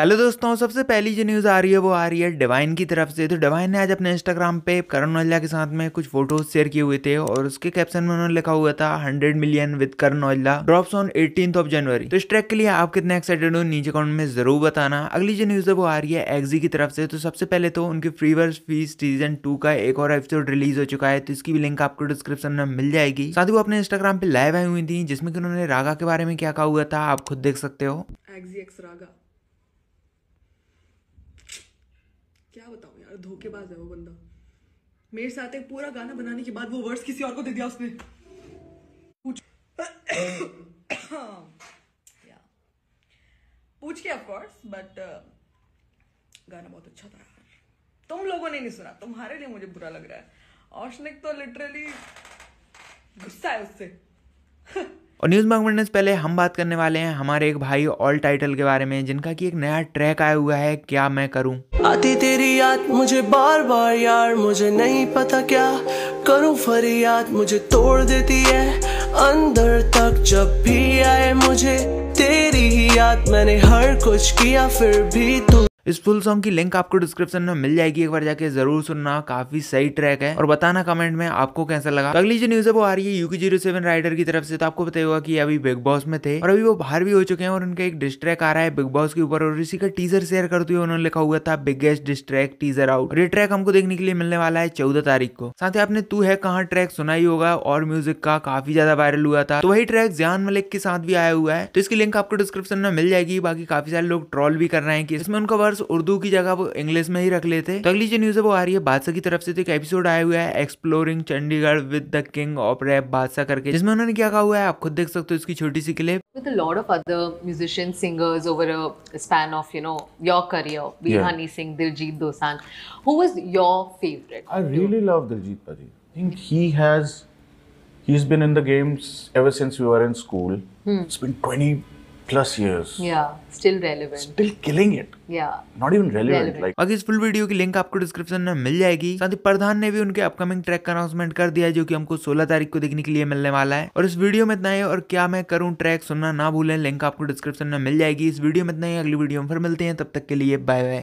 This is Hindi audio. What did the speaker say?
हेलो दोस्तों सबसे पहली जो न्यूज़ आ रही है वो आ रही है डिवाइन की तरफ से तो डिवाइन ने आज अपने इंस्टाग्राम पे करण ओजला के साथ में कुछ फोटोज शेयर किए हुए थे और उसके कैप्शन में उन्होंने लिखा हुआ था 100 million with Karan Aujla drops on eighteen of January तो इस ट्रैक के लिए आप कितने एक्साइटेड हो नीचे अकाउंट में जरूर बताना अगली जो न्यूज़ है वो आ रही है एक्जी की तरफ से तो सबसे पहले तो उनकी फ्रीवर्स फीस सीजन टू का एक और एपिसोड रिलीज हो चुका है तो इसकी भी लिंक आपको डिस्क्रिप्शन में मिल जाएगी साथ ही वो अपने इंस्टाग्राम पे लाइव आई हुई थी जिसमें कि उन्होंने रागा के बारे में क्या कहा हुआ था आप खुद देख सकते हो क्या बताऊँ यार धोखेबाज है वो बंदा मेरे साथ एक पूरा गाना बनाने के बाद वो वर्ड्स किसी और को दे दिया उसने पूछ या पूछ के ऑफकोर्स बट uh, गाना बहुत अच्छा था यार तुम लोगों ने नहीं सुना तुम्हारे लिए मुझे बुरा लग रहा है औशनिक तो लिटरली गुस्सा है उससे और न्यूज़ मकमंडन से पहले हम बात करने वाले हैं हमारे एक भाई ऑल टाइटल के बारे में जिनका कि एक नया ट्रैक आया हुआ है क्या मैं करूं आती तेरी याद मुझे बार बार यार मुझे नहीं पता क्या करूं फरियाद मुझे तोड़ देती है अंदर तक जब भी आए मुझे तेरी ही याद मैंने हर कुछ किया फिर भी तू इस फुल सॉन्ग की लिंक आपको डिस्क्रिप्शन में मिल जाएगी एक बार जाके जरूर सुनना काफी सही ट्रैक है और बताना कमेंट में आपको कैसा लगा तो अगली जो न्यूज है वो आ रही है यूकी जीरो सेवन राइडर की तरफ से तो आपको बताया होगा कि अभी बिग बॉस में थे और अभी वो बाहर भी हो चुके हैं और उनका एक डिस्ट्रैक आ रहा है बिग बॉस के ऊपर और इसी का टीजर शेयर करते हुए उन्होंने लिखा हुआ था बिगेस्ट डिस्ट्रैक टीजर आउट ये ट्रैक हमको देखने के लिए मिलने वाला है चौदह तारीख को साथ ही आपने तू है कहाँ ट्रैक सुना ही होगा और म्यूजिक का काफी ज्यादा वायरल हुआ था तो वही ट्रैक जयान मलिक के साथ भी आया हुआ है तो इसकी लिंक आपको डिस्क्रिप्शन में मिल जाएगी बाकी काफी सारे लोग ट्रॉल भी कर रहे हैं कि इसमें उनका वर्ष उर्दू की जगह वो इंग्लिश में ही रख लेते तो अगली जो न्यूज है वो आ रही है बादशाह की तरफ से तो एक एपिसोड आया हुआ है exploring Chandigarh with the king of rap Badshah करके जिसमें उन्होंने क्या कहा हुआ है आप खुद देख सकते हो इसकी छोटी सी clip with a lot of other musicians, singers over a span of you know your career, Veer yeah. Hani Singh, Diljit Dosanjh. Who was your favorite? I really love Diljit Pari. I think he has he's been in the games ever since we were in school. Hmm. It's been 20 plus years. Yeah, still relevant. Still killing it. Yeah. Not even relevant. relevant. Like. बाकी इस फुल वीडियो की लिंक आपको डिस्क्रिप्शन में मिल जाएगी साथ ही प्रधान ने भी उनके अपकमिंग ट्रैक का अनाउंसमेंट कर दिया है जो कि हमको 16 तारीख को देखने के लिए मिलने वाला है और इस वीडियो में इतना ही और क्या मैं करूं ट्रैक सुनना ना भूलें लिंक आपको डिस्क्रिप्शन में मिल जाएगी इस वीडियो में इतना ही अगली वीडियो में फिर मिलते हैं तब तक के लिए बाय बाय